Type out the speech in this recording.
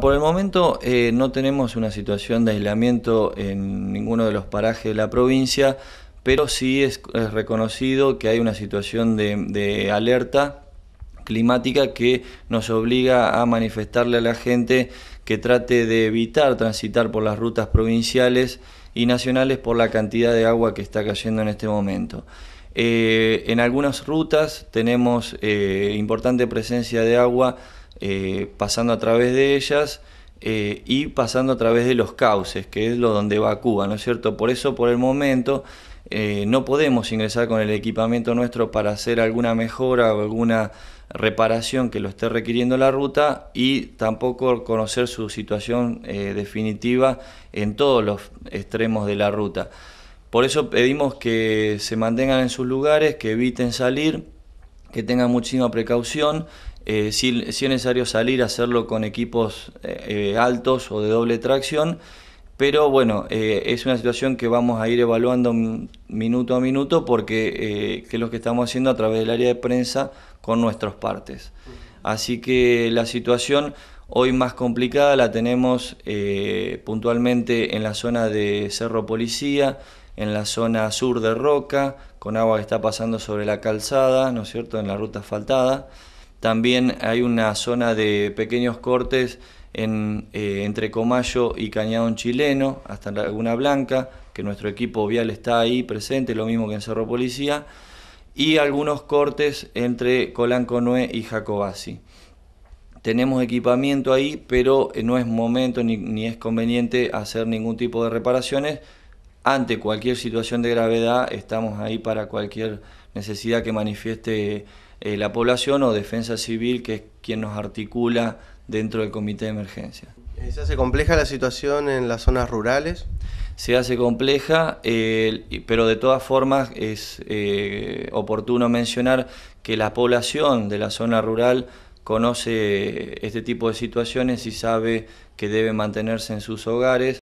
Por el momento eh, no tenemos una situación de aislamiento en ninguno de los parajes de la provincia, pero sí es, reconocido que hay una situación de, alerta climática que nos obliga a manifestarle a la gente que trate de evitar transitar por las rutas provinciales y nacionales por la cantidad de agua que está cayendo en este momento. Eh, en algunas rutas tenemos eh, importante presencia de agua eh, pasando a través de ellas eh, y pasando a través de los cauces, que es lo donde va Cuba, ¿no es cierto? Por eso, por el momento, eh, no podemos ingresar con el equipamiento nuestro para hacer alguna mejora o alguna reparación que lo esté requiriendo la ruta y tampoco conocer su situación definitiva en todos los extremos de la ruta. Por eso pedimos que se mantengan en sus lugares, que eviten salir, que tengan muchísima precaución eh, si, es necesario salir, a hacerlo con equipos eh, eh, altos o de doble tracción. Pero bueno, es una situación que vamos a ir evaluando minuto a minuto porque es lo que estamos haciendo a través del área de prensa con nuestros partes. Así que la situación hoy más complicada la tenemos puntualmente en la zona de Cerro Policía, en la zona sur de Roca, con agua que está pasando sobre la calzada, ¿no es cierto?, en la ruta asfaltada. También hay una zona de pequeños cortes eh, entre Comayo y Cañadón Chileno, hasta Laguna Blanca, que nuestro equipo vial está ahí presente, lo mismo que en Cerro Policía, y algunos cortes entre Colán Conué y Jacobasi. Tenemos equipamiento ahí, pero no es momento ni es conveniente hacer ningún tipo de reparaciones ante cualquier situación de gravedad estamos ahí para cualquier necesidad que manifieste eh, la población o defensa civil, que es quien nos articula dentro del comité de emergencia. ¿Se hace compleja la situación en las zonas rurales? Se hace compleja, eh, pero de todas formas es eh, oportuno mencionar que la población de la zona rural conoce este tipo de situaciones y sabe que debe mantenerse en sus hogares.